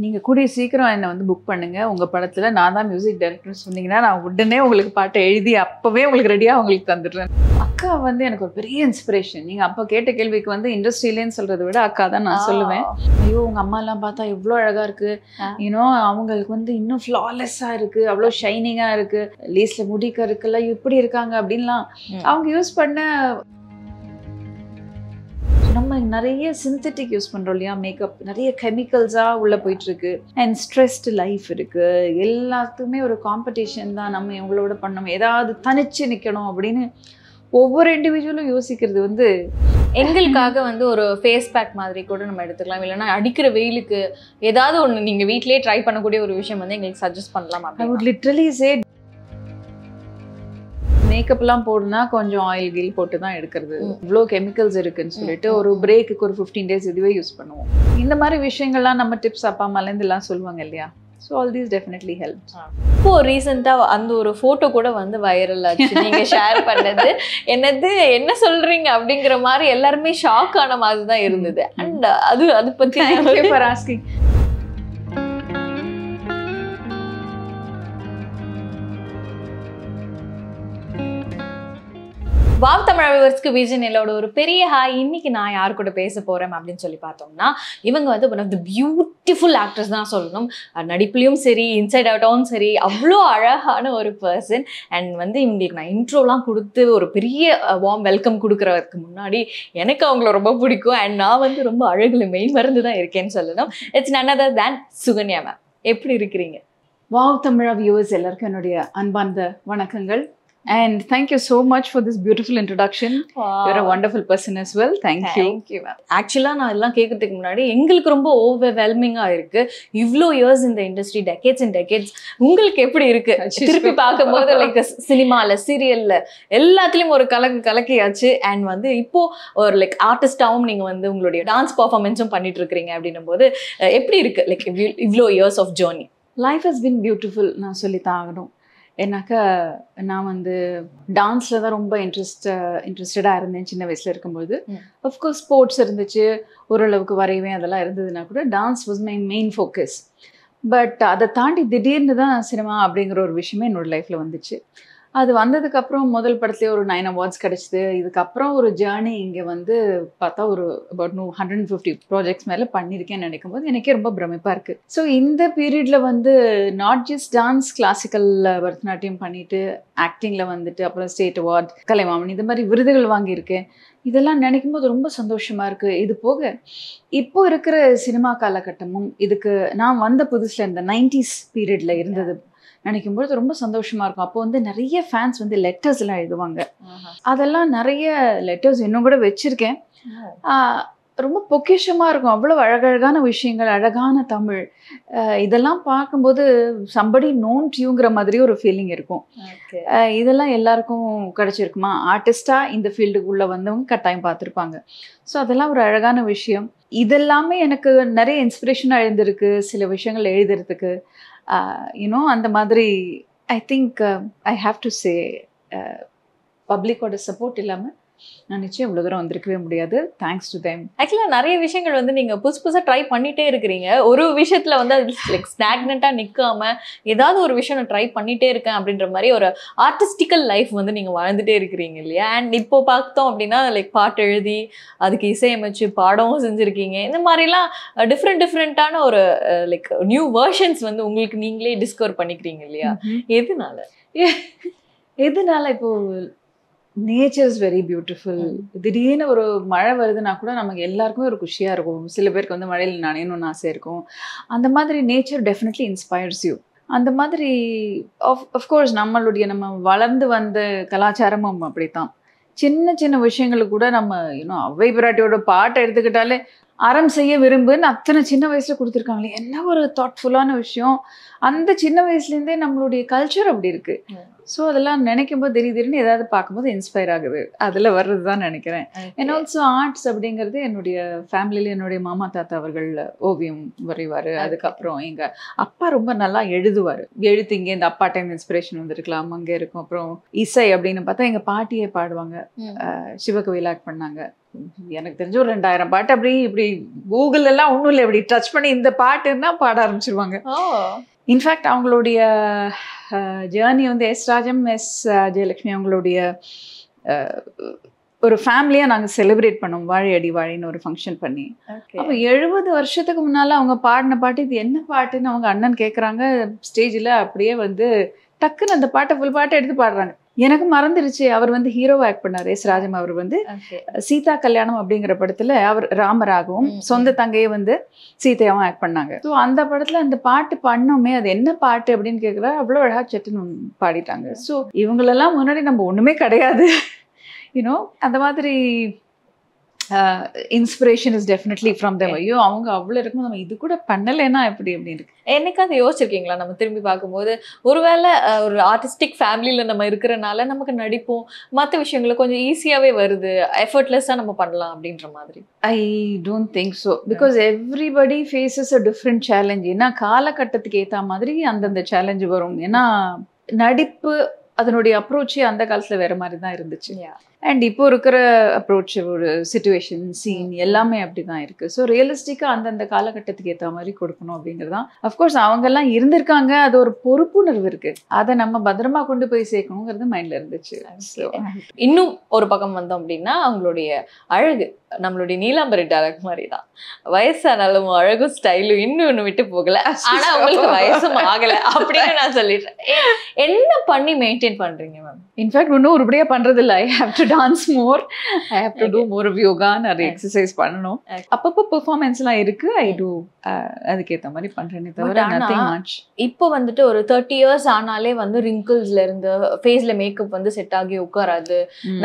நீங்கள் கூடிய சீக்கிரம் என்னை வந்து புக் பண்ணுங்கள் உங்கள் படத்தில் நான் தான் மியூசிக் டைரக்டர்னு சொன்னீங்கன்னா நான் உடனே உங்களுக்கு பாட்டை எழுதி அப்போவே உங்களுக்கு ரெடியாக உங்களுக்கு தந்துடுறேன் அக்கா வந்து எனக்கு ஒரு பெரிய இன்ஸ்பிரேஷன் நீங்கள் அப்போ கேட்ட கேள்விக்கு வந்து இண்டஸ்ட்ரியிலேன்னு சொல்கிறத விட அக்கா தான் நான் சொல்லுவேன் ஐயோ உங்கள் அம்மாலாம் பார்த்தா இவ்வளோ அழகாக இருக்குது இன்னும் அவங்களுக்கு வந்து இன்னும் ஃப்ளாலெஸ்ஸாக இருக்குது அவ்வளோ ஷைனிங்காக இருக்குது லீஸில் முடிக்க இருக்குல்ல இப்படி இருக்காங்க அப்படின்லாம் அவங்க யூஸ் பண்ண நம்ம நிறைய சிந்தட்டிக் யூஸ் பண்ணுறோம் இல்லையா மேக்கப் நிறைய கெமிக்கல்ஸாக உள்ளே போயிட்டுருக்கு அண்ட் ஸ்ட்ரெஸ்டு லைஃப் இருக்குது எல்லாத்துக்குமே ஒரு காம்படிஷன் தான் நம்ம இவங்களோட பண்ணணும் ஏதாவது தனிச்சு நிற்கணும் அப்படின்னு ஒவ்வொரு இண்டிவிஜுவலும் யோசிக்கிறது வந்து எங்களுக்காக வந்து ஒரு ஃபேஸ் பேக் மாதிரி கூட நம்ம எடுத்துக்கலாம் இல்லைன்னா அடிக்கிற வெயிலுக்கு ஏதாவது ஒன்று நீங்கள் வீட்லேயே ட்ரை பண்ணக்கூடிய ஒரு விஷயம் வந்து எங்களுக்கு சஜஸ்ட் பண்ணலாம் ஐ லிட்ரலி சே மேக்கப்லாம் போடுனா கொஞ்சம் ஆயில் கீல் போட்டு தான் எடுக்கிறது இவ்வளோ கெமிக்கல்ஸ் இருக்குன்னு சொல்லிட்டு ஒரு பிரேக்குக்கு ஒரு ஃபிஃப்டீன் டேஸ் இதுவே யூஸ் பண்ணுவோம் இந்த மாதிரி விஷயங்கள்லாம் நம்ம டிப்ஸ் அப்பா அம்மாலேருந்து எல்லாம் சொல்லுவாங்க இல்லையா so all these definitely help இப்போ ரீசெண்டாக அந்த ஒரு ஃபோட்டோ கூட வந்து வைரல் ஆச்சு நீங்கள் ஷேர் பண்ணது என்னது என்ன சொல்கிறீங்க அப்படிங்கிற மாதிரி எல்லாருமே ஷாக் ஆன மாதிரி தான் இருந்தது அண்ட் அது அது பற்றி ஃபார் ஆஸ்கிங் வாவ் தமிழர்ஸ்க்கு விஜய் நிலோட ஒரு பெரிய ஹாய் இன்னைக்கு நான் யார் கூட பேச போகிறேன் அப்படின்னு சொல்லி பார்த்தோம்னா இவங்க வந்து one of the beautiful actors தான் சொல்லணும் நடிப்புலையும் சரி இன்சைட் அவுட்டாகவும் சரி அவ்வளோ அழகான ஒரு பர்சன் அண்ட் வந்து இவங்களுக்கு நான் இன்ட்ரோலாம் கொடுத்து ஒரு பெரிய வார்ம் வெல்கம் கொடுக்குறதுக்கு முன்னாடி எனக்கு அவங்கள ரொம்ப பிடிக்கும் அண்ட் நான் வந்து ரொம்ப அழகுல மெய் மருந்து தான் இருக்கேன்னு சொல்லணும் it's none other than Sukanya ma'am எப்படி இருக்கிறீங்க வாவ் தமிழா வியூவர்ஸ் எல்லாருக்கும் என்னுடைய அன்பார்ந்த வணக்கங்கள் And thank you so much for this beautiful introduction. Wow. You're a wonderful person as well. Thank, thank you. Thank you, ma'am. நான் எல்லாம் கேட்கறதுக்கு முன்னாடி எங்களுக்கு ரொம்ப ஓவர்வெல்மிங்காக இருக்கு இவ்வளோ இயர்ஸ் இந்த இண்டஸ்ட்ரி டெக்கேட்ஸ் இன் டெக்கேட்ஸ் உங்களுக்கு எப்படி இருக்கு திருப்பி பார்க்கும்போது லைக் சினிமால சீரியல்ல எல்லாத்துலயும் ஒரு கலக்கு கலக்கியாச்சு அண்ட் வந்து இப்போ ஒரு லைக் ஆர்டிஸ்டாகவும் நீங்க வந்து உங்களுடைய டான்ஸ் பர்ஃபார்மன்ஸும் பண்ணிட்டு இருக்கிறீங்க அப்படின்னும் போது எப்படி இருக்கு லைக் இவ்வளோ years of journey life has been beautiful நான் சொல்லித்தான் ஆகணும் ஏன்னாக்கா நான் வந்து டான்ஸில் தான் ரொம்ப இன்ட்ரெஸ்ட் இன்ட்ரெஸ்டடாக இருந்தேன் சின்ன வயசில் இருக்கும்போது அஃப்கோர்ஸ் ஸ்போர்ட்ஸ் இருந்துச்சு ஓரளவுக்கு வரைவேன் அதெல்லாம் இருந்ததுன்னா கூட dance was my main focus but அதை தாண்டி திடீர்னு தான் சினிமா அப்படிங்கிற ஒரு விஷயமே என்னோடய லைஃப்பில் வந்துச்சு அது வந்ததுக்கப்புறம் முதல் படத்துலேயே ஒரு நைன் அவார்ட்ஸ் கிடச்சிது இதுக்கப்புறம் ஒரு ஜேர்னி இங்கே வந்து பார்த்தா ஒரு அபவுட் நூ ஹண்ட்ரட் அண்ட் ஃபிஃப்டி ப்ராஜெக்ட்ஸ் மேலே பண்ணியிருக்கேன்னு நினைக்கும் போது எனக்கே ரொம்ப பிரமிப்பாக இருக்குது ஸோ இந்த பீரியடில் வந்து நாட் ஜஸ்ட் டான்ஸ் கிளாசிக்கலில் பரதநாட்டியம் பண்ணிட்டு ஆக்டிங்கில் வந்துட்டு அப்புறம் ஸ்டேட் அவார்ட் கலைமாமன் இந்த மாதிரி விருதுகள் வாங்கியிருக்கேன் இதெல்லாம் நினைக்கும் போது ரொம்ப சந்தோஷமாக இருக்குது இது போக இப்போ இருக்கிற சினிமா காலகட்டமும் இதுக்கு நான் வந்த புதுசில் இந்த நைன்டிஸ் பீரியடில் இருந்தது நினைக்கும் பொழுது ரொம்ப சந்தோஷமா இருக்கும் அப்போ வந்து நிறைய ஃபேன்ஸ் வந்து லெட்டர்ஸ்லாம் எழுதுவாங்க அதெல்லாம் நிறைய லெட்டர்ஸ் இன்னும் கூட வச்சிருக்கேன் ரொம்ப பொக்கிஷமா இருக்கும் அவ்வளவு அழகழகான விஷயங்கள் அழகான தமிழ் இதெல்லாம் பார்க்கும்போது சம்படி நோன் டியூங்கிற மாதிரி ஒரு ஃபீலிங் இருக்கும் இதெல்லாம் எல்லாருக்கும் கிடச்சிருக்குமா ஆர்டிஸ்டா இந்த ஃபீல்டுக்குள்ள வந்தவங்க கட்டாயம் பார்த்துருப்பாங்க ஸோ அதெல்லாம் ஒரு அழகான விஷயம் இதெல்லாமே எனக்கு நிறைய இன்ஸ்பிரேஷனாக எழுந்திருக்கு சில விஷயங்கள் எழுதுறதுக்கு யூனோ uh, அந்த மாதிரி I think I have to say பப்ளிக்கோட சப்போர்ட் இல்லாமல் நான் நிச்சயம் இவ்வளோ தூரம் வந்திருக்கவே முடியாது தேங்க்ஸ் டு தேம் ஆக்சுவலாக நிறைய விஷயங்கள் வந்து நீங்கள் புதுசு புதுசாக ட்ரை பண்ணிகிட்டே இருக்கிறீங்க ஒரு விஷயத்தில் வந்து அது லைக் ஸ்டாக்னெண்ட்டாக நிற்காமல் ஏதாவது ஒரு விஷயம் நான் ட்ரை பண்ணிகிட்டே இருக்கேன் அப்படின்ற மாதிரி ஒரு ஆர்டிஸ்டிக்கல் லைஃப் வந்து நீங்கள் வாழ்ந்துகிட்டே இருக்கிறீங்க இல்லையா அண்ட் இப்போ பார்த்தோம் அப்படின்னா லைக் பாட்டு எழுதி அதுக்கு இசையமைச்சு பாடமும் செஞ்சுருக்கீங்க இந்த மாதிரிலாம் டிஃப்ரெண்ட் டிஃப்ரெண்ட்டான ஒரு லைக் நியூ வேர்ஷன்ஸ் வந்து உங்களுக்கு நீங்களே டிஸ்கவர் பண்ணிக்கிறீங்க இல்லையா எதுனால எதனால இப்போது நேச்சர் இஸ் வெரி பியூட்டிஃபுல் திடீர்னு ஒரு மழை வருதுன்னா கூட நமக்கு எல்லாருக்குமே ஒரு குஷியாக இருக்கும் சில பேருக்கு வந்து மழையில் நனையணும்னு ஆசை இருக்கும் அந்த மாதிரி நேச்சர் டெஃபினெட்லி இன்ஸ்பயர்ஸ் யூ அந்த மாதிரி ஆஃப் அஃப்கோர்ஸ் நம்மளுடைய நம்ம வளர்ந்து வந்த கலாச்சாரமும் அப்படித்தான் சின்ன சின்ன விஷயங்களுக்கு கூட நம்ம இன்னும் அவ்வை பிராட்டியோட பாட்டை எடுத்துக்கிட்டாலே அறம் செய்ய விரும்புன்னு அத்தனை சின்ன வயசில் கொடுத்துருக்காங்களே என்ன ஒரு தாட்ஃபுல்லான விஷயம் அந்த சின்ன வயசுலேருந்தே நம்மளுடைய கல்ச்சர் அப்படி இருக்குது ஸோ அதெல்லாம் நினைக்கும் போது திடீர் திடீர்னு ஏதாவது பார்க்கும்போது இன்ஸ்பயர் ஆகுது அதில் வர்றது தான் நினைக்கிறேன் அண்ட் ஆல்சோ ஆர்ட்ஸ் அப்படிங்கிறது என்னுடைய ஃபேமிலியில் என்னுடைய மாமா தாத்தா அவர்கள் ஓவியம் வரைவார் அதுக்கப்புறம் எங்கள் அப்பா ரொம்ப நல்லா எழுதுவார் எழுத்து இங்கே இந்த அப்பா டைம் இன்ஸ்பிரேஷன் வந்திருக்கலாம் அங்கே இருக்கும் அப்புறம் இசை அப்படின்னு பார்த்தா எங்கள் பாட்டியே பாடுவாங்க சிவகவி லாக் பண்ணாங்க எனக்கு தெரிஞ்ச ஒரு ரெண்டாயிரம் பாட்டு அப்படி இப்படி கூகுள் எல்லாம் ஒன்றும் இல்லை இப்படி டச் பண்ணி இந்த பாட்டுன்னா பாட ஆரம்பிச்சிருவாங்க இன்ஃபேக்ட் அவங்களுடைய ஜேர்னி வந்து எஸ் ராஜம் எஸ் ஜெயலக்ஷ்மி அவங்களுடைய ஒரு ஃபேமிலியாக நாங்கள் செலிப்ரேட் பண்ணோம் வாழை அடி வாழைன்னு ஒரு ஃபங்க்ஷன் பண்ணி அப்போ எழுபது வருஷத்துக்கு முன்னால் அவங்க பாடின பாட்டு இது என்ன பாட்டுன்னு அவங்க அண்ணன் கேட்குறாங்க ஸ்டேஜில் அப்படியே வந்து டக்குன்னு அந்த பாட்டை ஃபுல் பாட்டை எடுத்து பாடுறாங்க எனக்கு மறந்துருச்சு அவர் வந்து ஹீரோவா ஆக்ட் பண்ணார் எஸ் ராஜம் அவர் வந்து சீதா கல்யாணம் அப்படிங்கிற படத்துல அவர் ராமராகவும் சொந்த தங்கையே வந்து சீதையாவும் ஆக்ட் பண்ணாங்க ஸோ அந்த படத்துல அந்த பாட்டு பண்ணோமே அது என்ன பாட்டு அப்படின்னு கேட்கல அவ்வளோ அழகா செட்டுன்னு பாடிட்டாங்க ஸோ இவங்களெல்லாம் முன்னாடி நம்ம ஒண்ணுமே கிடையாது யூனோ அந்த மாதிரி inspiration is definitely from them ஐயோ அவங்க அவ்வளோ இருக்கும் நம்ம இது கூட பண்ணலைன்னா எப்படி அப்படின்னு இருக்கு என்னைக்காவது யோசிச்சிருக்கீங்களா நம்ம திரும்பி பார்க்கும்போது ஒருவேளை uh, ஒரு ஆர்டிஸ்டிக் ஃபேமிலியில் நம்ம இருக்கிறனால நமக்கு நடிப்போம் மற்ற விஷயங்களை கொஞ்சம் ஈஸியாகவே வருது எஃபர்ட்லெஸ்ஸாக நம்ம பண்ணலாம் அப்படின்ற மாதிரி I don't think so because everybody faces a different challenge ஏன்னா காலகட்டத்துக்கு ஏற்ற மாதிரி அந்தந்த சேலஞ்சு வரும் ஏன்னா நடிப்பு அதனுடைய அப்ரோச்சே அந்த காலத்தில் வேற மாதிரி தான் இருந்துச்சு அண்ட் இப்போ இருக்கிற அப்ரோச் ஒரு சுச்சுவேஷன் சீன் எல்லாமே அப்படி தான் இருக்குது ஸோ ரியலிஸ்டிக்காக அந்தந்த காலகட்டத்துக்கு ஏற்ற மாதிரி கொடுக்கணும் அப்படிங்கிறது தான் அஃப்கோர்ஸ் அவங்கெல்லாம் இருந்திருக்காங்க அது ஒரு பொறுப்புணர்வு இருக்குது அதை நம்ம பத்திரமா கொண்டு போய் சேர்க்கணுங்கிறது மைண்டில் இருந்துச்சு இன்னும் ஒரு பக்கம் வந்தோம் அப்படின்னா அவங்களுடைய அழகு நம்மளுடைய நீலாம்பரி டைலாக் மாதிரி தான் வயசானாலும் அழகும் ஸ்டைலும் இன்னும் ஒன்று விட்டு போகல ஆனா அவங்களுக்கு வயசும் ஆகலை அப்படின்னு நான் சொல்லிடுறேன் என்ன பண்ணி மெயின்டைன் பண்றீங்க மேம் இன்ஃபேக்ட் ஒன்றும் ஒருபடியாக பண்றது இல்லை I have to dance more I have to do more yoga நிறைய எக்ஸசைஸ் பண்ணணும் அப்பப்போ எல்லாம் இருக்கு ஐ டூ uh, அதுக்கேற்ற மாதிரி பண்ணுறேனே தவிர நத்திங் மச் இப்போ வந்துட்டு ஒரு தேர்ட்டி இயர்ஸ் ஆனாலே வந்து ரிங்கிள்ஸ்ல இருந்து ஃபேஸ்ல மேக்கப் வந்து செட் ஆகி உட்காராது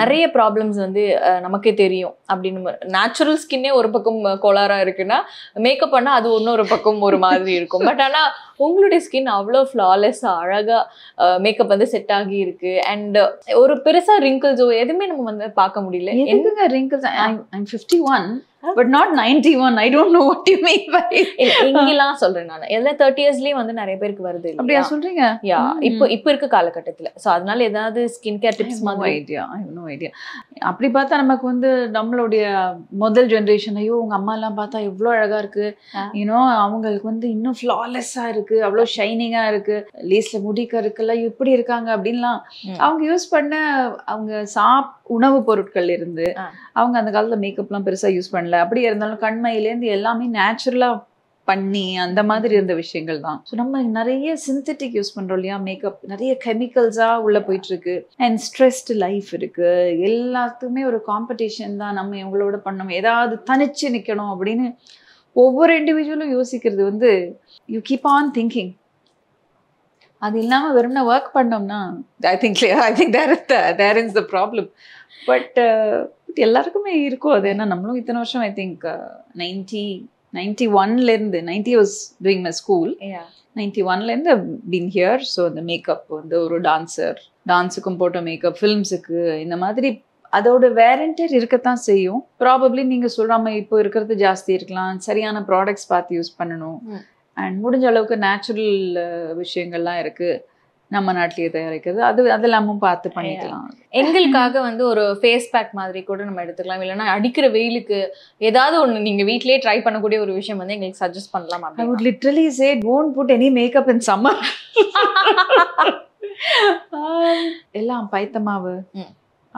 நிறைய ப்ராப்ளம்ஸ் வந்து நமக்கே தெரியும் அப்படின்னு நேச்சுரல் ஸ்கின்னே ஒரு பக்கம் கோளாறா இருக்குன்னா மேக்கப் பண்ணா அது இன்னொரு பக்கம் ஒரு மாதிரி இருக்கும் பட் ஆனா உங்களுடைய ஸ்கின் அவ்வளோ ஃப்ளாலெஸ்ஸாக அழகாக மேக்கப் வந்து செட் ஆகி இருக்கு அண்ட் ஒரு பெருசாக ரிங்கிள்ஸோ எதுவுமே நம்ம வந்து பார்க்க முடியல எதுங்க wrinkles fifty one but not ninety one I don't know what you mean by இங்கெல்லாம் uh. சொல்றேன் நான் எல்லா தேர்ட்டி இயர்ஸ்லயே வந்து நிறைய பேருக்கு வருது அப்படியா சொல்றீங்க யா இப்போ இப்போ இருக்க காலகட்டத்தில் ஸோ அதனால ஏதாவது ஸ்கின் கேர் டிப்ஸ் மாதிரி ஐடியா நோ ஐடியா அப்படி பார்த்தா நமக்கு வந்து நம்மளுடைய முதல் ஜென்ரேஷன் ஐயோ உங்க அம்மா எல்லாம் பார்த்தா எவ்வளோ அழகா இருக்கு யூனோ அவங்களுக்கு வந்து இன்னும் ஃப்ளாலெஸ்ஸா இருக்கு அவ்வளோ ஷைனிங்கா இருக்கு லேஸ்ல முடிக்க இருக்குல்ல இப்படி இருக்காங்க அப்படின்லாம் அவங்க யூஸ் பண்ண அவங்க சாப்பிட்டு உணவுப் பொருட்கள் இருந்து அவங்க அந்த காலத்தில் மேக்கப்லாம் பெருசாக யூஸ் பண்ணல அப்படியே இருந்தாலும் கண்மையிலேருந்து எல்லாமே நேச்சுரலாக பண்ணி அந்த மாதிரி இருந்த விஷயங்கள் தான் ஸோ நம்ம நிறைய சிந்தட்டிக் யூஸ் பண்ணுறோம் இல்லையா மேக்கப் நிறைய கெமிக்கல்ஸாக உள்ளே போயிட்டுருக்கு அண்ட் ஸ்ட்ரெஸ்டு லைஃப் இருக்குது எல்லாத்துக்குமே ஒரு காம்படிஷன் தான் நம்ம இவங்களோட பண்ணணும் ஏதாவது தனிச்சு நிற்கணும் அப்படின்னு ஒவ்வொரு இண்டிவிஜுவலும் யோசிக்கிறது வந்து யூ கீப் ஆன் திங்கிங் அது இல்லாமல் வெறும்னா ஒர்க் பண்ணோம்னா I think I think there is there is the problem but எல்லாருக்குமே இருக்கும் அது ஏன்னா நம்மளும் இத்தனை வருஷம் ஐ திங்க் நைன்டி நைன்டி ஒன்லேருந்து ninety was doing my school ninety ஒன்லேருந்து பீன் ஹியர் ஸோ அந்த மேக்கப் வந்து ஒரு டான்ஸர் டான்ஸுக்கும் போட்ட மேக்கப் ஃபிலிம்ஸுக்கு இந்த மாதிரி அதோட வேரண்டர் இருக்கத்தான் செய்யும் ப்ராபப்ளி நீங்கள் சொல்றாம இப்போ இருக்கிறது ஜாஸ்தி இருக்கலாம் சரியான ப்ராடக்ட்ஸ் பார்த்து யூஸ் பண்ணணும் அண்ட் முடிஞ்ச அளவுக்கு நேச்சுரல் uh, விஷயங்கள்லாம் இருக்குது நம்ம நாட்டிலேயே தயாரிக்கிறது அது அதெல்லாமும் பார்த்து பண்ணிக்கலாம் எங்களுக்காக வந்து ஒரு ஃபேஸ் பேக் மாதிரி கூட நம்ம எடுத்துக்கலாம் இல்லைன்னா அடிக்கிற வெயிலுக்கு ஏதாவது ஒன்று நீங்கள் வீட்லேயே ட்ரை பண்ணக்கூடிய ஒரு விஷயம் வந்து எங்களுக்கு சஜஸ்ட் பண்ணலாம் I would literally say don't put any makeup in summer எல்லாம் பைத்தமாவு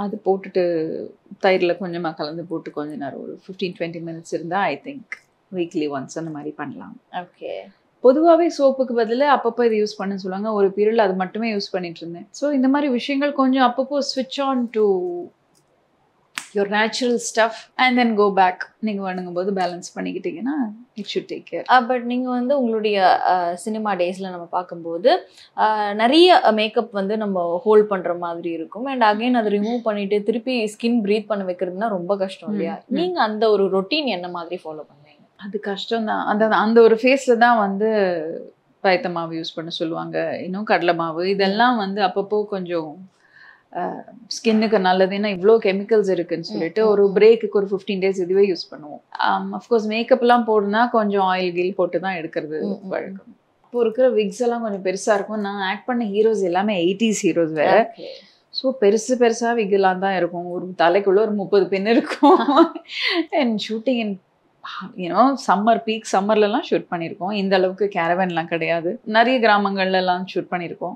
அது போட்டுட்டு தயிரில் கொஞ்சமாக கலந்து போட்டு கொஞ்ச நேரம் ஒரு ஃபிஃப்டீன் டுவெண்ட்டி மினிட்ஸ் இருந்தால் ஐ திங்க் வீக்லி ஒன்ஸ் அந்த மாதிரி பண்ணலாம் ஓகே பொதுவாகவே சோப்புக்கு பதிலாக அப்பப்போ இது யூஸ் பண்ண சொல்லுவாங்க ஒரு பீரியடில் அது மட்டுமே யூஸ் பண்ணிட்டு இருந்தேன் ஸோ இந்த மாதிரி விஷயங்கள் கொஞ்சம் அப்பப்போ ஸ்விட்ச் on to your natural stuff and then go back நீங்கள் வணங்கும் போது பேலன்ஸ் பண்ணிக்கிட்டீங்கன்னா it should take care but நீங்கள் வந்து உங்களுடைய சினிமா uh, டேஸில் நம்ம பார்க்கும்போது uh, நிறைய மேக்கப் வந்து நம்ம ஹோல்ட் பண்ணுற மாதிரி இருக்கும் அண்ட் அகைன் அதை ரிமூவ் பண்ணிட்டு திருப்பி ஸ்கின் ப்ரீத் பண்ண வைக்கிறதுனா ரொம்ப கஷ்டம் இல்லையா நீங்கள் அந்த ஒரு ரொட்டீன் என்ன மாதிரி ஃபாலோ பண்ணுங்க அது தான் அந்த அந்த ஒரு ஃபேஸில் தான் வந்து பயத்த மாவு யூஸ் பண்ண சொல்லுவாங்க இன்னும் கடலை மாவு இதெல்லாம் வந்து அப்பப்போ கொஞ்சம் ஸ்கின்னுக்கு நல்லது ஏன்னா இவ்வளோ கெமிக்கல்ஸ் இருக்குன்னு சொல்லிட்டு ஒரு பிரேக்குக்கு ஒரு ஃபிஃப்டீன் டேஸ் இதுவே யூஸ் பண்ணுவோம் அஃப்கோர்ஸ் மேக்கப்லாம் போடுனா கொஞ்சம் ஆயில் கீல் போட்டு தான் எடுக்கிறது வழக்கம் இப்போ இருக்கிற விக்ஸ் எல்லாம் கொஞ்சம் பெருசாக இருக்கும் நான் ஆக்ட் பண்ண ஹீரோஸ் எல்லாமே எயிட்டிஸ் ஹீரோஸ் வேறு ஸோ பெருசு பெருசாக விகெல்லாம் தான் இருக்கும் ஒரு தலைக்குள்ளே ஒரு முப்பது பெண் இருக்கும் and shooting in you know summer peak சம்மர்லலாம் ஷூட் பண்ணியிருக்கோம் இந்த அளவுக்கு கேரவன்லாம் கிடையாது நிறைய கிராமங்கள்லாம் ஷூட் பண்ணியிருக்கோம்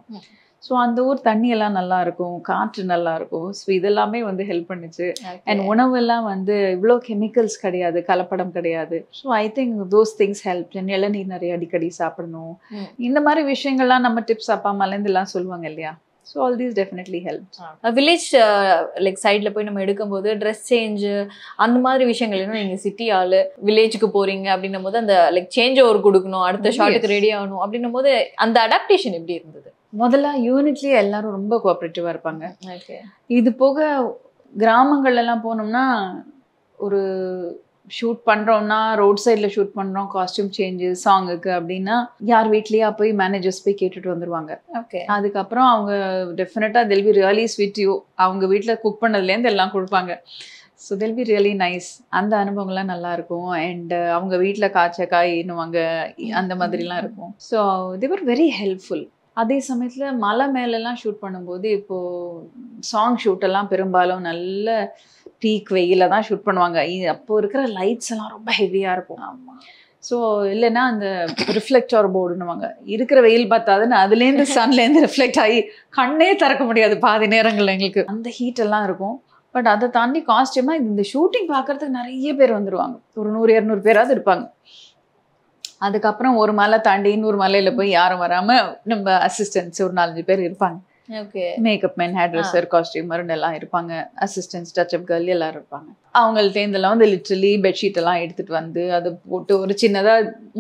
ஸோ அந்த ஊர் தண்ணியெல்லாம் நல்லா இருக்கும் காற்று நல்லா இருக்கும் ஸோ இதெல்லாமே வந்து ஹெல்ப் பண்ணுச்சு அண்ட் எல்லாம் வந்து இவ்வளோ கெமிக்கல்ஸ் கிடையாது கலப்படம் கிடையாது so I think those things help இளநீர் நிறைய அடிக்கடி சாப்பிடணும் இந்த மாதிரி விஷயங்கள்லாம் நம்ம டிப்ஸ் அப்பா அம்மாலேருந்து எல்லாம் சொல்லுவாங்க இல்லையா so all these definitely help village like சைடில் போய் நம்ம எடுக்கும்போது ட்ரெஸ் சேஞ்சு அந்த மாதிரி விஷயங்கள் என்ன நீங்கள் சிட்டி ஆள் வில்லேஜுக்கு போகிறீங்க அப்படின்னும் போது அந்த லைக் சேஞ்ச் ஓவர் கொடுக்கணும் அடுத்த ஷார்ட்டுக்கு ரெடி ஆகணும் அப்படின்னும் போது அந்த அடாப்டேஷன் எப்படி இருந்தது முதல்ல யூனிட்லேயே எல்லாரும் ரொம்ப கோஆப்ரேட்டிவாக இருப்பாங்க ஓகே இது போக கிராமங்கள்லாம் போனோம்னா ஒரு ஷூட் பண்ணுறோம்னா ரோட் சைடில் ஷூட் பண்ணுறோம் காஸ்டியூம் சேஞ்சஸ் சாங்குக்கு அப்படின்னா யார் வீட்லேயே போய் மேனேஜர்ஸ் போய் கேட்டுட்டு வந்துடுவாங்க ஓகே அதுக்கப்புறம் அவங்க டெஃபினட்டாக தெல்வி ரியலி ஸ்வீட் யூ அவங்க வீட்டில் குக் பண்ணதுலேருந்து எல்லாம் கொடுப்பாங்க so they'll be really nice அந்த அனுபவங்கள்லாம் நல்லாயிருக்கும் அண்டு uh, அவங்க வீட்டில் காய்ச்ச காயின்னுவாங்க அந்த mm-hmm. மாதிரிலாம் இருக்கும் ஸோ தேவர் வெரி ஹெல்ப்ஃபுல் அதே சமயத்தில் மலை மேலெலாம் ஷூட் பண்ணும்போது இப்போது சாங் ஷூட்டெல்லாம் பெரும்பாலும் நல்ல பீக் வெயில தான் ஷூட் பண்ணுவாங்க அப்போ இருக்கிற லைட்ஸ் எல்லாம் ரொம்ப ஹெவியாக இருக்கும் ஸோ இல்லைன்னா அந்த ரிஃப்ளெக்டர் போர்டுன்னுவாங்க இருக்கிற வெயில் பார்த்தாதுன்னு அதுலேருந்து சன்லேருந்து ரிஃப்ளெக்ட் ஆகி கண்ணே திறக்க முடியாது பாதி நேரங்களில் எங்களுக்கு அந்த ஹீட் எல்லாம் இருக்கும் பட் அதை தாண்டி காஸ்டியூமாக இந்த ஷூட்டிங் பார்க்குறதுக்கு நிறைய பேர் வந்துடுவாங்க ஒரு நூறு இரநூறு பேராவது இருப்பாங்க அதுக்கப்புறம் ஒரு மலை தாண்டி இன்னொரு மலையில் போய் யாரும் வராமல் நம்ம அசிஸ்டன்ஸ் ஒரு நாலஞ்சு பேர் இருப்பாங்க okay makeup man hair dresser காஸ்டியூமர்னு எல்லாம் இருப்பாங்க அசிஸ்டன்ஸ் டச் அப் கேர்ள் எல்லாரும் இருப்பாங்க அவங்கள்ட்டேருந்தெல்லாம் வந்து லிட்ரலி பெட்ஷீட் எல்லாம் எடுத்துட்டு வந்து அதை போட்டு ஒரு சின்னதா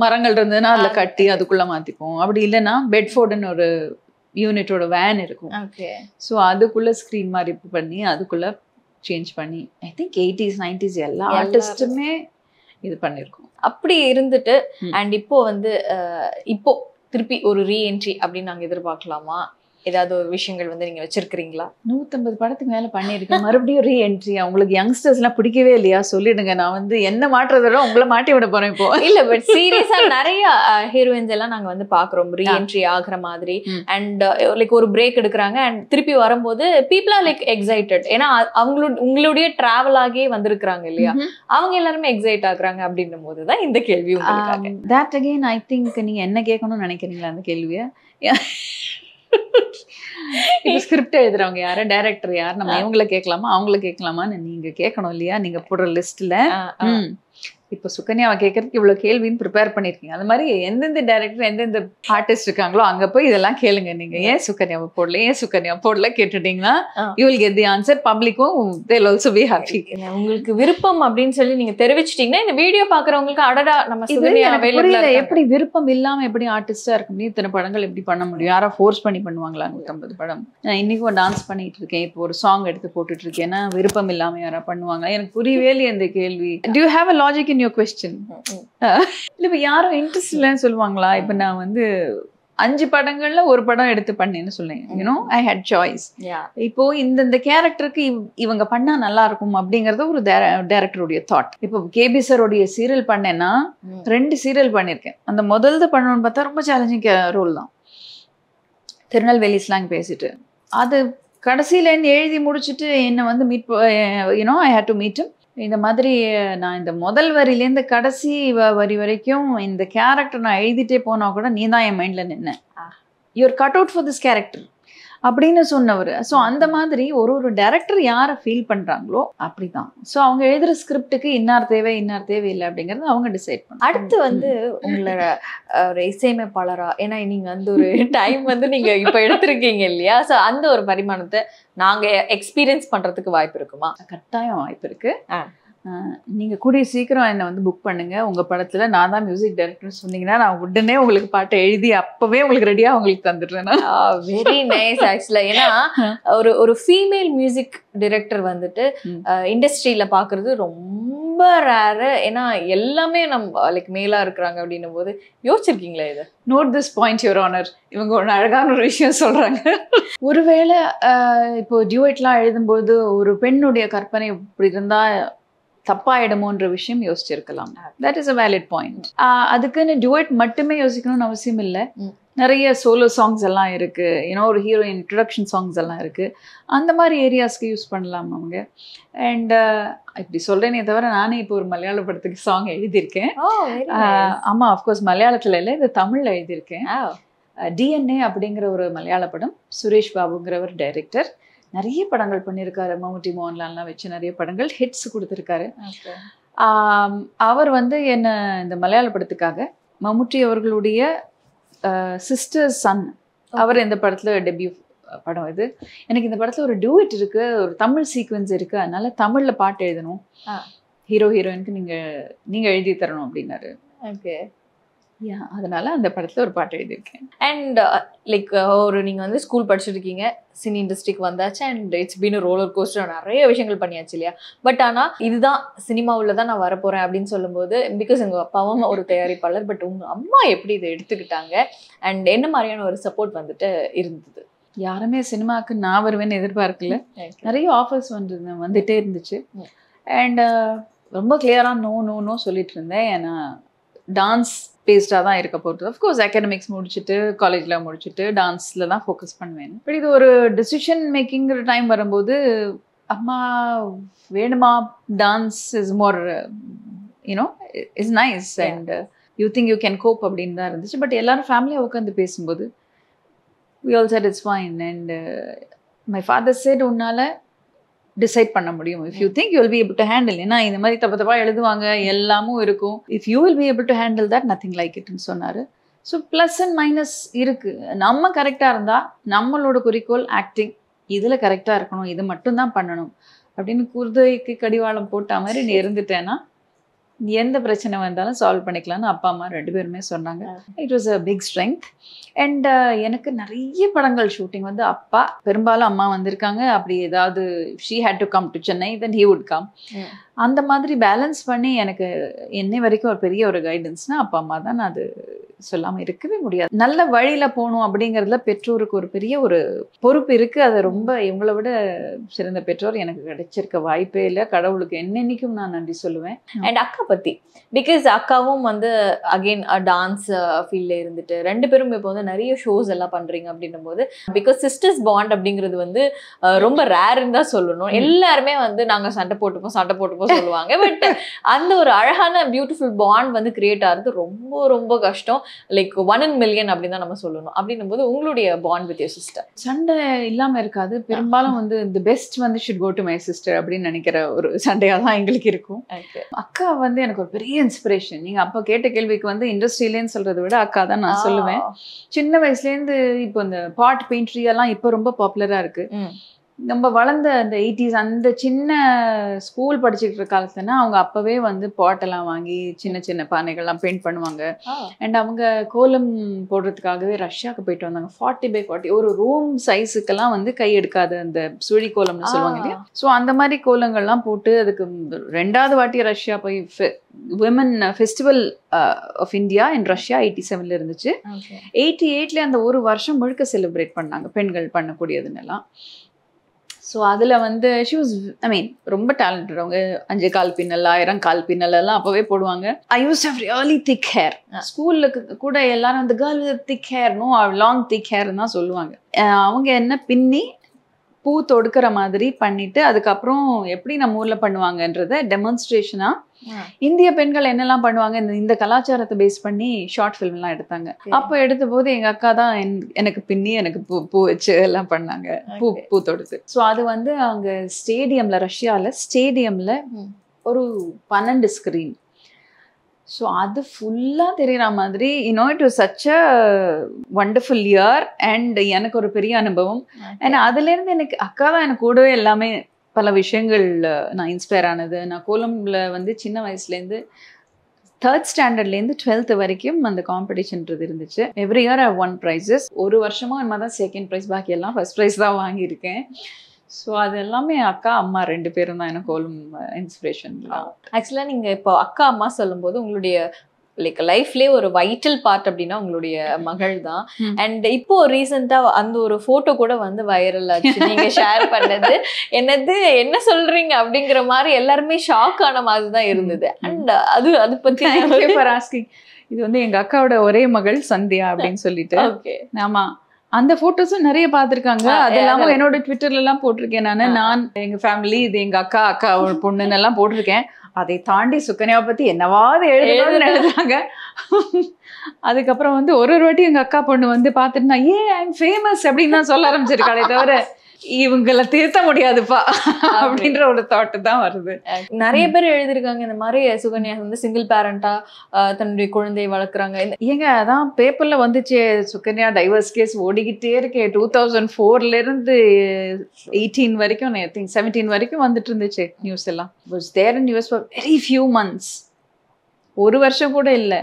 மரங்கள் இருந்ததுன்னா அதில் கட்டி அதுக்குள்ள மாத்திப்போம் அப்படி இல்லைன்னா பெட்ஃபோர்டுன்னு ஒரு யூனிட்டோட வேன் இருக்கும் ஓகே ஸோ அதுக்குள்ள ஸ்க்ரீன் மாதிரி பண்ணி அதுக்குள்ள சேஞ்ச் பண்ணி ஐ திங்க் எயிட்டிஸ் நைன்டிஸ் எல்லா ஆர்டிஸ்ட்டுமே இது பண்ணியிருக்கோம் அப்படி இருந்துட்டு அண்ட் இப்போ வந்து இப்போ திருப்பி ஒரு ரீஎன்ட்ரி அப்படின்னு நாங்கள் எதிர்பார்க்கலாமா ஏதாவது ஒரு விஷயங்கள் வந்து நீங்கள் வச்சுருக்கிறீங்களா நூற்றம்பது படத்துக்கு மேலே பண்ணியிருக்கேன் மறுபடியும் ரீஎன்ட்ரி அவங்களுக்கு யங்ஸ்டர்ஸ்லாம் பிடிக்கவே இல்லையா சொல்லிடுங்க நான் வந்து என்ன மாற்றுறதோட உங்களை மாட்டி விட போகிறேன் இப்போ இல்லை பட் சீரியஸாக நிறைய ஹீரோயின்ஸ் எல்லாம் நாங்கள் வந்து பார்க்குறோம் ரீஎன்ட்ரி ஆகிற மாதிரி அண்ட் லைக் ஒரு பிரேக் எடுக்கிறாங்க அண்ட் திருப்பி வரும்போது பீப்புள் ஆர் லைக் எக்ஸைட்டட் ஏன்னா அவங்களோட உங்களுடைய ட்ராவல் ஆகியே வந்திருக்கிறாங்க இல்லையா அவங்க எல்லாருமே எக்ஸைட் ஆகுறாங்க அப்படின்னும் போது தான் இந்த கேள்வி தேட் அகெயின் ஐ திங்க் நீங்கள் என்ன கேட்கணும்னு நினைக்கிறீங்களா அந்த கேள்வியை இப்போ ஸ்கிரிப்ட் எழுதுறவங்க யாரு டைரக்டர் யாரு நம்ம இவங்களை கேட்கலாமா அவங்கள கேட்கலாமான்னு நீங்க கேட்கணும் இல்லையா நீங்க போடுற லிஸ்ட்ல இப்போ அவன் கேட்கறதுக்கு இவ்வளோ கேள்வின்னு ப்ரிப்பேர் பண்ணியிருக்கீங்க அந்த மாதிரி எந்தெந்த டேரக்டர் எந்தெந்த ஆர்டிஸ்ட் இருக்காங்களோ அங்கே போய் இதெல்லாம் கேளுங்க நீங்கள் ஏன் சுகன்யாவை போடல ஏன் சுகன்யா போடல கேட்டுட்டீங்கன்னா you will get the answer பப்ளிக்கும் தேல் ஆல்சோ பி ஹாப்பி உங்களுக்கு விருப்பம் அப்படின்னு சொல்லி நீங்கள் தெரிவிச்சிட்டிங்கன்னா இந்த வீடியோ பார்க்குறவங்களுக்கு அடடா நம்ம புரியல எப்படி விருப்பம் இல்லாமல் எப்படி ஆர்டிஸ்டாக இருக்க முடியும் இத்தனை படங்கள் எப்படி பண்ண முடியும் யாரா ஃபோர்ஸ் பண்ணி பண்ணுவாங்களா ஐம்பது படம் நான் இன்றைக்கும் டான்ஸ் பண்ணிட்டு இருக்கேன் இப்போ ஒரு சாங் எடுத்து போட்டுட்டு ஏன்னா விருப்பம் இல்லாமல் யாரா பண்ணுவாங்களா எனக்கு புரியவே இல்லை இந்த கேள்வி do you have a logic in your question இல்லை இப்போ யாரும் இன்ட்ரெஸ்ட் இல்லைன்னு சொல்லுவாங்களா இப்போ நான் வந்து அஞ்சு படங்கள்ல ஒரு படம் எடுத்து பண்ணேன்னு சொன்னேன் யூனோ ஐ ஹேட் சாய்ஸ் இப்போ இந்த இந்த கேரக்டருக்கு இவங்க பண்ணா நல்லா இருக்கும் அப்படிங்கறது ஒரு டேரக்டருடைய தாட் இப்போ கேபி சருடைய சீரியல் பண்ணேன்னா mm. ரெண்டு சீரியல் பண்ணியிருக்கேன் அந்த முதல்ல பண்ணணும்னு பார்த்தா ரொம்ப சேலஞ்சிங் ரோல் தான் திருநெல்வேலி ஸ்லாங் பேசிட்டு அது கடைசியில இருந்து எழுதி முடிச்சுட்டு என்னை வந்து meet you know I had to meet இந்த மாதிரி நான் இந்த முதல் வரியிலேருந்து கடைசி வரி வரைக்கும் இந்த கேரக்டர் நான் எழுதிட்டே போனால் கூட நீ தான் என் மைண்டில் நின்ன you're cut out for this character அப்படின்னு சொன்னவர் ஸோ அந்த மாதிரி ஒரு ஒரு டேரக்டர் யாரை ஃபீல் பண்ணுறாங்களோ அப்படி தான் ஸோ அவங்க எழுதுகிற ஸ்கிரிப்டுக்கு இன்னார் தேவை இன்னார் தேவை இல்லை அப்படிங்கிறது அவங்க டிசைட் பண்ண அடுத்து வந்து உங்களோட ஒரு இசையமைப்பாளரா ஏன்னா நீங்கள் வந்து ஒரு டைம் வந்து நீங்கள் இப்போ எடுத்திருக்கீங்க இல்லையா ஸோ அந்த ஒரு பரிமாணத்தை நாங்கள் எக்ஸ்பீரியன்ஸ் பண்ணுறதுக்கு வாய்ப்பு இருக்குமா கட்டாயம் வாய்ப்பு இருக்குது நீங்கள் கூடிய சீக்கிரம் என்னை வந்து புக் பண்ணுங்கள் உங்கள் படத்தில் நான் தான் மியூசிக் டைரக்டர்னு சொன்னீங்கன்னா நான் உடனே உங்களுக்கு பாட்டை எழுதி அப்போவே உங்களுக்கு ரெடியாக உங்களுக்கு தந்துடுறேன் வெரி நைஸ் ஆக்சுவலாக ஏன்னா ஒரு ஒரு ஃபீமேல் மியூசிக் டிரெக்டர் வந்துட்டு இண்டஸ்ட்ரியில் பார்க்குறது ரொம்ப ரேரு ஏன்னா எல்லாமே நம்ம லைக் மேலாக இருக்கிறாங்க அப்படின்னும் போது யோசிச்சிருக்கீங்களா இதை note this point your honour இவங்க ஒன்று அழகான ஒரு விஷயம் சொல்கிறாங்க ஒருவேளை இப்போ டியூட்லாம் எழுதும்போது ஒரு பெண்ணுடைய கற்பனை இப்படி இருந்தால் தப்பாயிடமோன்ற விஷயம் யோசிச்சிருக்கலாம் that is a valid point அதுக்குன்னு டுவெட் மட்டுமே யோசிக்கணும்னு அவசியம் இல்லை mm. நிறைய சோலோ சாங்ஸ் எல்லாம் இருக்கு ஏன்னா ஒரு ஹீரோ இன்ட்ரடக்ஷன் சாங்ஸ் எல்லாம் இருக்கு அந்த மாதிரி ஏரியாஸ்க்கு யூஸ் பண்ணலாம் அவங்க அண்ட் uh, இப்படி சொல்றேனே தவிர நானே இப்போ ஒரு மலையாள படத்துக்கு சாங் எழுதியிருக்கேன் oh, uh, ஆமா அஃப்கோர்ஸ் மலையாளத்துல இல்லை இது தமிழ்ல எழுதியிருக்கேன் டிஎன்ஏ oh. uh, அப்படிங்கிற ஒரு மலையாள படம் சுரேஷ் பாபுங்கிற ஒரு டைரக்டர் நிறைய படங்கள் பண்ணியிருக்காரு மம்முட்டி மோகன்லால்லாம் வச்சு நிறைய படங்கள் ஹிட்ஸ் கொடுத்துருக்காரு அவர் வந்து என்ன இந்த மலையாள படத்துக்காக மம்முட்டி அவர்களுடைய சிஸ்டர் சன் அவர் இந்த படத்தில் டெபியூ படம் இது எனக்கு இந்த படத்தில் ஒரு டியூட் இருக்கு ஒரு தமிழ் சீக்வன்ஸ் இருக்கு அதனால தமிழில் பாட்டு எழுதணும் ஹீரோ ஹீரோயினுக்கு நீங்கள் நீங்கள் எழுதி தரணும் அப்படின்னாரு ஓகே யா அதனால அந்த படத்தில் ஒரு பாட்டு எழுதியிருக்கேன் அண்ட் லைக் uh, uh, ஒரு நீங்கள் வந்து ஸ்கூல் படிச்சுருக்கீங்க சினி இண்டஸ்ட்ரிக்கு வந்தாச்சு and it's been roller coaster நிறைய விஷயங்கள் பண்ணியாச்சு இல்லையா பட் ஆனால் இதுதான் சினிமாவில் தான் நான் வரப்போகிறேன் அப்படின்னு சொல்லும்போது பிகாஸ் எங்கள் அப்பாவும் ஒரு தயாரிப்பாளர் பட் உங்கள் அம்மா எப்படி இதை எடுத்துக்கிட்டாங்க அண்ட் என்ன மாதிரியான ஒரு சப்போர்ட் வந்துட்டு இருந்தது யாருமே சினிமாவுக்கு நான் வருவேன்னு எதிர்பார்க்கல நிறைய ஆஃபர்ஸ் வந்து வந்துட்டே இருந்துச்சு அண்ட் mm. uh, ரொம்ப கிளியராக நோ நோ நோ சொல்லிட்டு இருந்தேன் ஏன்னா டான்ஸ் பேஸ்டாக தான் இருக்க போகிறது அஃப்கோர்ஸ் அகாடமிக்ஸ் முடிச்சுட்டு காலேஜில் முடிச்சுட்டு டான்ஸில் தான் ஃபோக்கஸ் பண்ணுவேன் பட் இது ஒரு டிசிஷன் மேக்கிங்கிற டைம் வரும்போது அம்மா வேணுமா dance is more you know is nice and you think you can cope அப்படின்னு தான் இருந்துச்சு பட் எல்லாரும் ஃபேமிலியாக உட்காந்து பேசும்போது we all said it's fine and my father said உன்னால் டிசைட் பண்ண முடியும் if you think you'll be able to handle ஏன்னா இந்த மாதிரி தப்பு தப்பாக எழுதுவாங்க எல்லாமும் இருக்கும் if you will be able to handle that nothing like இட்னு சொன்னார் ஸோ ப்ளஸ் அண்ட் மைனஸ் இருக்குது நம்ம கரெக்டாக இருந்தால் நம்மளோட குறிக்கோள் ஆக்டிங் இதில் கரெக்டாக இருக்கணும் இது மட்டும்தான் பண்ணணும் அப்படின்னு குருதைக்கு கடிவாளம் போட்ட மாதிரி நீ இருந்துட்டேன்னா எந்த பிரச்சனை வந்தாலும் சால்வ் பண்ணிக்கலாம்னு அப்பா அம்மா ரெண்டு பேருமே சொன்னாங்க it was a big strength and எனக்கு நிறைய படங்கள் ஷூட்டிங் வந்து அப்பா பெரும்பாலும் அம்மா வந்திருக்காங்க அப்படி ஏதாவது she had to come to Chennai then he would come அந்த மாதிரி பேலன்ஸ் பண்ணி எனக்கு என்னை வரைக்கும் ஒரு பெரிய ஒரு கைடன்ஸ்னால் அப்பா அம்மா தான் அது சொல்லாமல் இருக்கவே முடியாது நல்ல வழியில் போகணும் அப்படிங்கிறதுல பெற்றோருக்கு ஒரு பெரிய ஒரு பொறுப்பு இருக்குது அதை ரொம்ப இவங்களை விட சிறந்த பெற்றோர் எனக்கு கிடைச்சிருக்க வாய்ப்பே இல்லை கடவுளுக்கு என்னென்னைக்கும் நான் நன்றி சொல்லுவேன் அண்ட் அக்கா பற்றி பிகாஸ் அக்காவும் வந்து அகெயின் டான்ஸ் ஃபீல்டில் இருந்துட்டு ரெண்டு பேரும் இப்போ வந்து நிறைய ஷோஸ் எல்லாம் பண்ணுறீங்க அப்படின்னும் போது பிகாஸ் சிஸ்டர்ஸ் பாண்ட் அப்படிங்கிறது வந்து ரொம்ப ரேருன்னு தான் சொல்லணும் எல்லாருமே வந்து நாங்கள் சண்டை போட்டுப்போம் சண்டை போட்டுப்போம் சொல்லுவாங்க பட் அந்த ஒரு அழகான பியூட்டிஃபுல் பாண்ட் வந்து கிரியேட் ஆகிறது ரொம்ப ரொம்ப கஷ்டம் லைக் ஒன் அண்ட் மில்லியன் அப்படின்னு தான் நம்ம சொல்லணும் அப்படின்னும் போது உங்களுடைய பாண்ட் வித் யோர் சிஸ்டர் சண்டை இல்லாமல் இருக்காது பெரும்பாலும் வந்து இந்த பெஸ்ட் வந்து should go to my sister அப்படின்னு நினைக்கிற ஒரு சண்டையாக தான் எங்களுக்கு இருக்கும் அக்கா வந்து எனக்கு ஒரு பெரிய இன்ஸ்பிரேஷன் நீங்கள் அப்போ கேட்ட கேள்விக்கு வந்து இண்டஸ்ட்ரியிலேன்னு சொல்கிறத விட அக்கா தான் நான் சொல்லுவேன் சின்ன வயசுலேருந்து இப்போ இந்த பாட் பெயிண்ட்ரி எல்லாம் இப்போ ரொம்ப பாப்புலராக இருக்குது நம்ம வளர்ந்த அந்த எயிட்டிஸ் அந்த சின்ன ஸ்கூல் படிச்சுக்கிட்டு இருக்க காலத்துனா அவங்க அப்பவே வந்து பாட்டெல்லாம் வாங்கி சின்ன சின்ன பானைகள்லாம் பெயிண்ட் பண்ணுவாங்க அண்ட் அவங்க கோலம் போடுறதுக்காகவே ரஷ்யாவுக்கு போயிட்டு வந்தாங்க ஃபார்ட்டி பை ஃபார்ட்டி ஒரு ரூம் சைஸுக்கெல்லாம் வந்து கை எடுக்காத அந்த சுழி கோலம்னு சொல்லுவாங்க இல்லையா ஸோ அந்த மாதிரி கோலங்கள்லாம் போட்டு அதுக்கு ரெண்டாவது வாட்டி ரஷ்யா போய் women festival of India in Russia eighty செவன்ல இருந்துச்சு எயிட்டி எயிட்ல அந்த ஒரு வருஷம் முழுக்க செலிப்ரேட் பண்ணாங்க பெண்கள் பண்ணக்கூடியதுன்னெல்லாம் ஸோ அதில் வந்து ஷூஸ் ஐ மீன் ரொம்ப டேலண்டட் அவங்க அஞ்சு கால் பின்னல் ஆயிரம் கால் பின்னல் எல்லாம் அப்போவே போடுவாங்க I use have really thick hair ஸ்கூலில் கூட எல்லாரும் வந்து girl thick hair no long thick ஹேர்னு தான் சொல்லுவாங்க அவங்க என்ன பின்னி பூ தொடுக்கிற மாதிரி பண்ணிட்டு அதுக்கப்புறம் எப்படி நம்ம ஊர்ல பண்ணுவாங்கன்றத டெமான்ஸ்ட்ரேஷனா இந்திய பெண்கள் என்னெல்லாம் பண்ணுவாங்க இந்த கலாச்சாரத்தை பேஸ் பண்ணி ஷார்ட் ஃபிலிம் எல்லாம் எடுத்தாங்க அப்போ எடுத்த போது எங்க அக்கா தான் எனக்கு பின்னி எனக்கு பூ பூ வச்சு எல்லாம் பண்ணாங்க பூ பூ தொடுத்து ஸோ அது வந்து அங்க ஸ்டேடியம்ல ரஷ்யால ஸ்டேடியம்ல ஒரு பன்னெண்டு ஸ்கிரீன் ஸோ அது ஃபுல்லாக தெரிகிற மாதிரி you know it was such a wonderful year and எனக்கு ஒரு பெரிய அனுபவம் அண்ட் அதுலேருந்து எனக்கு அக்கா தான் எனக்கு கூடவே எல்லாமே பல விஷயங்கள் நான் இன்ஸ்பயர் ஆனது நான் கோலம்பில் வந்து சின்ன வயசுலேருந்து தேர்ட் ஸ்டாண்டர்ட்லேருந்து டுவெல்த் வரைக்கும் அந்த காம்படிஷன்றது இருந்துச்சு every year I won prizes ஒரு வருஷமாக என்ன தான் செகண்ட் ப்ரைஸ் பாக்கி எல்லாம் ஃபஸ்ட் ப்ரைஸ் தான் வாங்கியிருக்கேன் ஸோ அது எல்லாமே அக்கா அம்மா ரெண்டு பேரும் தான் எனக்கு ஓலும் இன்ஸ்பிரேஷன் ஆக்சுவலாக நீங்கள் இப்போ அக்கா அம்மா சொல்லும்போது உங்களுடைய லைக் லைஃப்லேயே ஒரு வைட்டல் பார்ட் அப்படின்னா உங்களுடைய மகள் தான் அண்ட் இப்போ ரீசெண்டாக அந்த ஒரு ஃபோட்டோ கூட வந்து வைரல் ஆச்சு நீங்கள் ஷேர் பண்ணது என்னது என்ன சொல்றீங்க அப்படிங்கிற மாதிரி எல்லாருமே ஷாக் ஆன மாதிரி தான் இருந்தது அண்ட் அது அது பற்றி ஆஸ்கிங் இது வந்து எங்கள் அக்காவோட ஒரே மகள் சந்தியா அப்படின்னு சொல்லிட்டு ஆமாம் அந்த போட்டோஸும் நிறைய பார்த்துருக்காங்க அது இல்லாம என்னோட ட்விட்டர்ல எல்லாம் போட்டிருக்கேன் நானு நான் எங்க ஃபேமிலி இது எங்க அக்கா அக்கா பொண்ணுன்னு எல்லாம் போட்டிருக்கேன் அதை தாண்டி சுக்கன்யாவை பத்தி என்னவாது எழுதுன்னு எழுதுறாங்க அதுக்கப்புறம் வந்து ஒரு ஒரு வாட்டி எங்க அக்கா பொண்ணு வந்து பார்த்துட்டு நான் ஏன் ஃபேமஸ் அப்படின்னு தான் சொல்ல ஆரம்பிச்சிருக்காளே தவிர இவங்களை தீர்த்த முடியாதுப்பா அப்படின்ற ஒரு தாட்டு தான் வருது நிறைய பேர் எழுதியிருக்காங்க இந்த மாதிரி சுகன்யா வந்து சிங்கிள் பேரண்டா தன்னுடைய குழந்தையை வளர்க்குறாங்க ஏங்க அதான் பேப்பர்ல வந்துச்சு சுகன்யா டைவர்ஸ் கேஸ் ஓடிக்கிட்டே இருக்கேன் டூ தௌசண்ட் ஃபோர்ல இருந்து எயிட்டீன் வரைக்கும் செவன்டீன் வரைக்கும் வந்துட்டு இருந்துச்சு நியூஸ் எல்லாம் there news for very few months ஒரு வருஷம் கூட இல்லை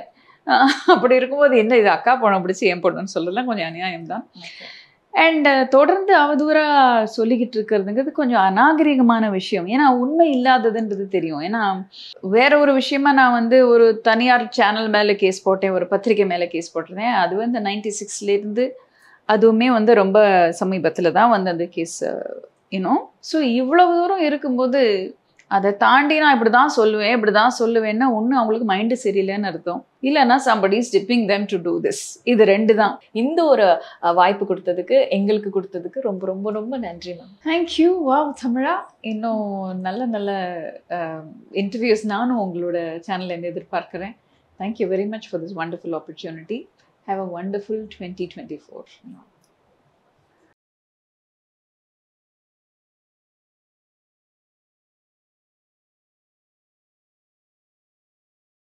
அப்படி இருக்கும்போது என்ன இது அக்கா போன பிடிச்சி ஏன் போடணும்னு சொல்லலாம் கொஞ்சம் அநியாயம் தான் அண்ட் uh, தொடர்ந்து அவதூறாக சொல்லிக்கிட்டு இருக்கிறதுங்கிறது கொஞ்சம் அநாகரிகமான விஷயம் ஏன்னா உண்மை இல்லாததுன்றது தெரியும் ஏன்னா வேற ஒரு விஷயமா நான் வந்து ஒரு தனியார் சேனல் மேலே கேஸ் போட்டேன் ஒரு பத்திரிகை மேலே கேஸ் போட்டிருந்தேன் அது வந்து நைன்டி சிக்ஸ்லேருந்து அதுவுமே வந்து ரொம்ப சமீபத்தில் தான் வந்து அந்த கேஸ் uh, இன்னும் ஸோ இவ்வளவு தூரம் இருக்கும்போது அதை தாண்டி நான் இப்படி தான் சொல்லுவேன் இப்படி தான் சொல்லுவேன்னா ஒன்று அவங்களுக்கு மைண்டு சரியில்லைன்னு அர்த்தம் இல்லைன்னா somebody is tipping them to do this இது ரெண்டு தான் இந்த ஒரு வாய்ப்பு கொடுத்ததுக்கு எங்களுக்கு கொடுத்ததுக்கு ரொம்ப ரொம்ப ரொம்ப நன்றி மேம் தேங்க்யூ வா தமிழா இன்னும் நல்ல நல்ல இன்டர்வியூஸ் நானும் உங்களோட சேனலில் என்ன எதிர்பார்க்குறேன் thank you very much for this wonderful opportunity have a wonderful twenty twenty four